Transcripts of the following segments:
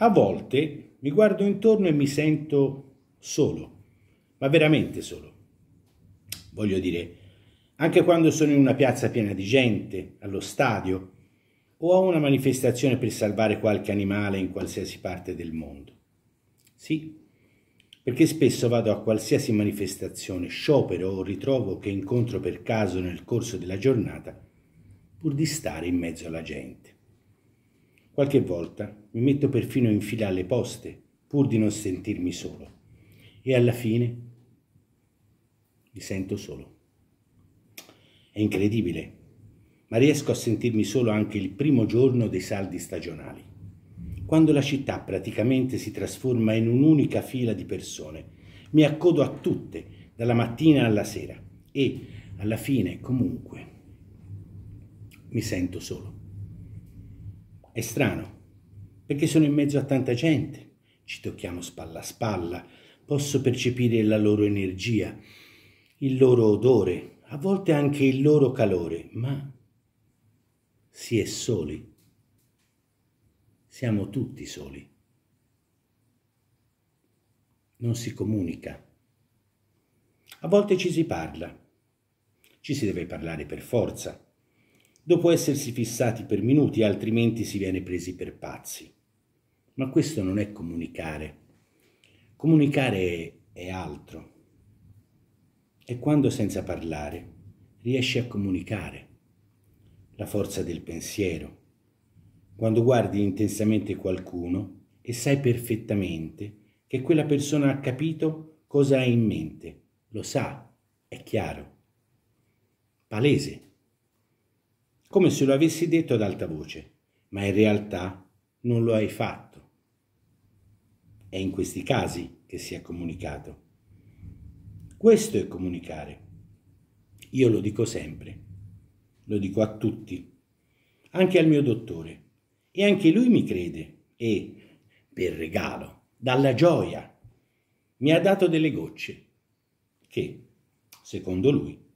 A volte mi guardo intorno e mi sento solo, ma veramente solo. Voglio dire, anche quando sono in una piazza piena di gente, allo stadio o a una manifestazione per salvare qualche animale in qualsiasi parte del mondo. Sì, perché spesso vado a qualsiasi manifestazione, sciopero o ritrovo che incontro per caso nel corso della giornata, pur di stare in mezzo alla gente. Qualche volta mi metto perfino in fila alle poste, pur di non sentirmi solo. E alla fine mi sento solo. È incredibile, ma riesco a sentirmi solo anche il primo giorno dei saldi stagionali, quando la città praticamente si trasforma in un'unica fila di persone. Mi accodo a tutte, dalla mattina alla sera, e alla fine comunque mi sento solo. È strano, perché sono in mezzo a tanta gente, ci tocchiamo spalla a spalla, posso percepire la loro energia, il loro odore, a volte anche il loro calore, ma si è soli. Siamo tutti soli. Non si comunica. A volte ci si parla. Ci si deve parlare per forza dopo essersi fissati per minuti, altrimenti si viene presi per pazzi. Ma questo non è comunicare. Comunicare è altro. È quando senza parlare riesci a comunicare la forza del pensiero. Quando guardi intensamente qualcuno e sai perfettamente che quella persona ha capito cosa hai in mente, lo sa, è chiaro, palese come se lo avessi detto ad alta voce, ma in realtà non lo hai fatto. È in questi casi che si è comunicato. Questo è comunicare. Io lo dico sempre, lo dico a tutti, anche al mio dottore. E anche lui mi crede e, per regalo, dalla gioia, mi ha dato delle gocce che, secondo lui,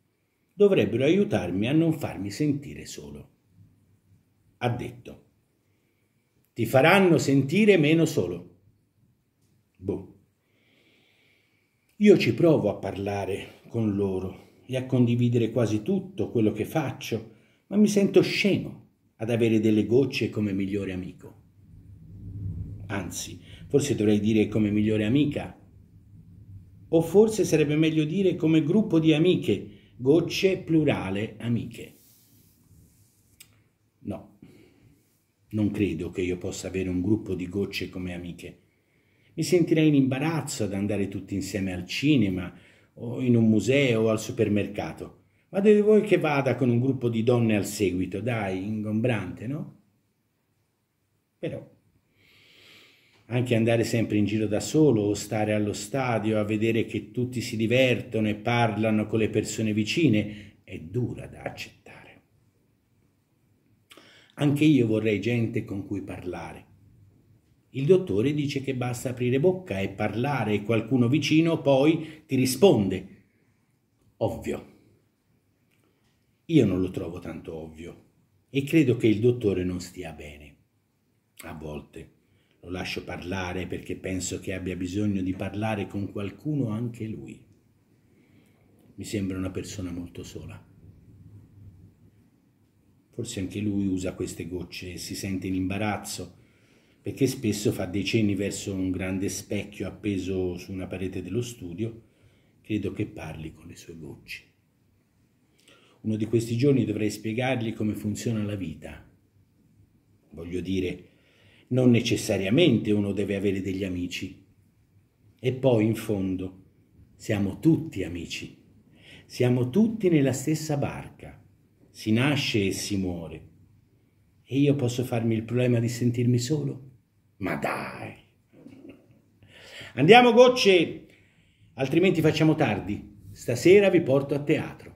dovrebbero aiutarmi a non farmi sentire solo. Ha detto, ti faranno sentire meno solo. Boh. Io ci provo a parlare con loro e a condividere quasi tutto quello che faccio, ma mi sento scemo ad avere delle gocce come migliore amico. Anzi, forse dovrei dire come migliore amica. O forse sarebbe meglio dire come gruppo di amiche Gocce plurale amiche. No, non credo che io possa avere un gruppo di gocce come amiche. Mi sentirei in imbarazzo ad andare tutti insieme al cinema o in un museo o al supermercato. Ma dove vuoi che vada con un gruppo di donne al seguito? Dai, ingombrante, no? Però anche andare sempre in giro da solo o stare allo stadio a vedere che tutti si divertono e parlano con le persone vicine è dura da accettare. Anche io vorrei gente con cui parlare. Il dottore dice che basta aprire bocca e parlare e qualcuno vicino poi ti risponde. Ovvio. Io non lo trovo tanto ovvio e credo che il dottore non stia bene. A volte lo lascio parlare perché penso che abbia bisogno di parlare con qualcuno anche lui. Mi sembra una persona molto sola. Forse anche lui usa queste gocce e si sente in imbarazzo perché spesso fa dei cenni verso un grande specchio appeso su una parete dello studio. Credo che parli con le sue gocce. Uno di questi giorni dovrei spiegargli come funziona la vita. Voglio dire, non necessariamente uno deve avere degli amici. E poi, in fondo, siamo tutti amici. Siamo tutti nella stessa barca. Si nasce e si muore. E io posso farmi il problema di sentirmi solo? Ma dai! Andiamo, gocce! Altrimenti facciamo tardi. Stasera vi porto a teatro.